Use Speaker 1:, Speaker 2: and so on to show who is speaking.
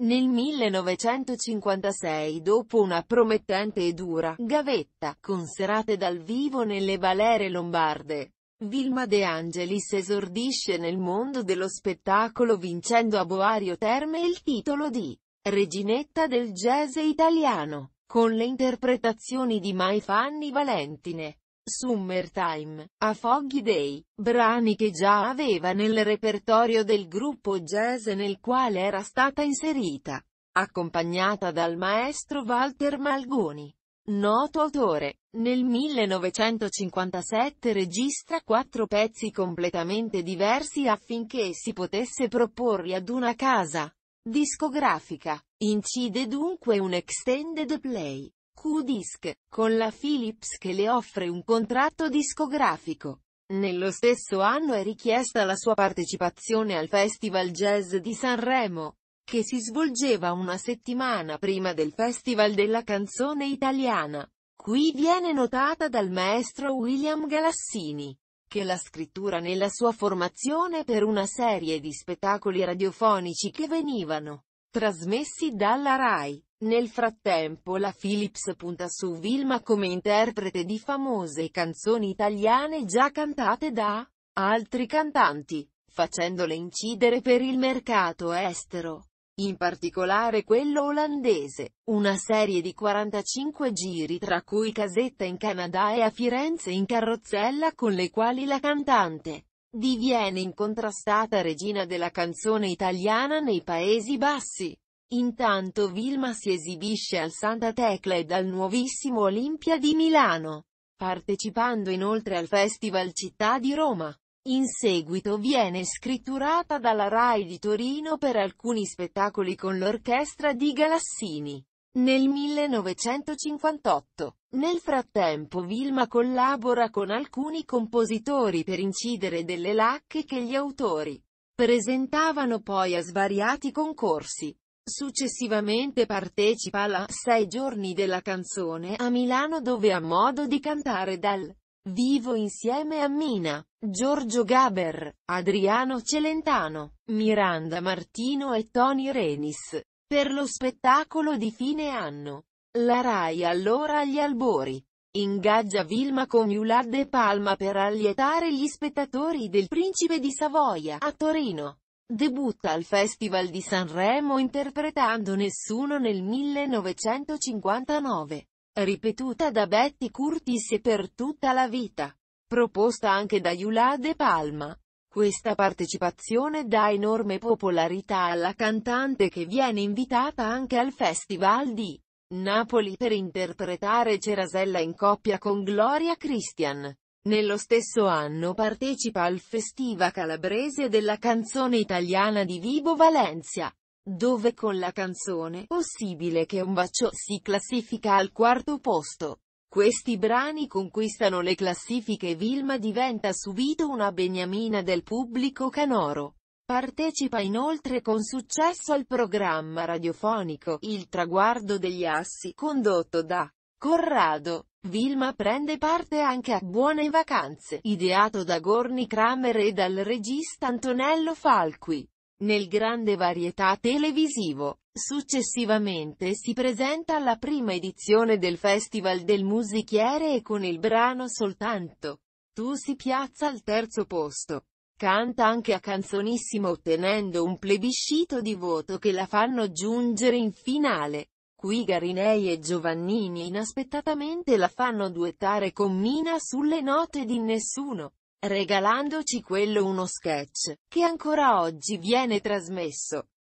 Speaker 1: Nel 1956, dopo una promettente e dura gavetta, con serate dal vivo nelle Valere lombarde, Vilma De Angelis esordisce nel mondo dello spettacolo vincendo a Boario Terme il titolo di Reginetta del jazz italiano, con le interpretazioni di Mai Fanny Valentine, Summertime, A Foggy Day, brani che già aveva nel repertorio del gruppo jazz nel quale era stata inserita, accompagnata dal maestro Walter Malgoni. Noto autore, nel 1957 registra quattro pezzi completamente diversi affinché si potesse proporre ad una casa discografica. Incide dunque un extended play Q-Disc, con la Philips che le offre un contratto discografico. Nello stesso anno è richiesta la sua partecipazione al Festival Jazz di Sanremo, che si svolgeva una settimana prima del Festival della canzone italiana. Qui viene notata dal maestro William Galassini che la scrittura nella sua formazione per una serie di spettacoli radiofonici che venivano trasmessi dalla RAI. Nel frattempo la Philips punta su Vilma come interprete di famose canzoni italiane già cantate da altri cantanti, facendole incidere per il mercato estero, in particolare quello olandese, una serie di 45 giri tra cui Casetta in Canada e a Firenze in carrozzella con le quali la cantante diviene incontrastata regina della canzone italiana nei Paesi Bassi. Intanto Vilma si esibisce al Santa Tecla e dal nuovissimo Olimpia di Milano, partecipando inoltre al Festival Città di Roma. In seguito viene scritturata dalla RAI di Torino per alcuni spettacoli con l'orchestra di Galassini. Nel 1958. Nel frattempo Vilma collabora con alcuni compositori per incidere delle lacche che gli autori presentavano poi a svariati concorsi. Successivamente partecipa alla Sei giorni della canzone a Milano dove ha modo di cantare dal vivo insieme a Mina, Giorgio Gaber, Adriano Celentano, Miranda Martino e Tony Renis. Per lo spettacolo di fine anno. La Rai allora agli albori. Ingaggia Vilma con Coniulad e Palma per allietare gli spettatori del Principe di Savoia, a Torino. Debutta al Festival di Sanremo interpretando Nessuno nel 1959, ripetuta da Betty Curtis per tutta la vita, proposta anche da Yula De Palma. Questa partecipazione dà enorme popolarità alla cantante che viene invitata anche al Festival di Napoli per interpretare Cerasella in coppia con Gloria Christian. Nello stesso anno partecipa al Festival Calabrese della canzone italiana di Vibo Valencia, dove con la canzone Possibile che un bacio si classifica al quarto posto. Questi brani conquistano le classifiche e Vilma diventa subito una beniamina del pubblico canoro. Partecipa inoltre con successo al programma radiofonico Il traguardo degli assi condotto da Corrado Vilma prende parte anche a Buone vacanze, ideato da Gorni Kramer e dal regista Antonello Falqui. Nel grande varietà televisivo, successivamente si presenta alla prima edizione del Festival del Musichiere e con il brano Soltanto. Tu si piazza al terzo posto. Canta anche a Canzonissimo ottenendo un plebiscito di voto che la fanno giungere in finale. Qui Garinei e Giovannini inaspettatamente la fanno duettare con Mina sulle note di Nessuno, regalandoci quello uno sketch, che ancora oggi viene trasmesso.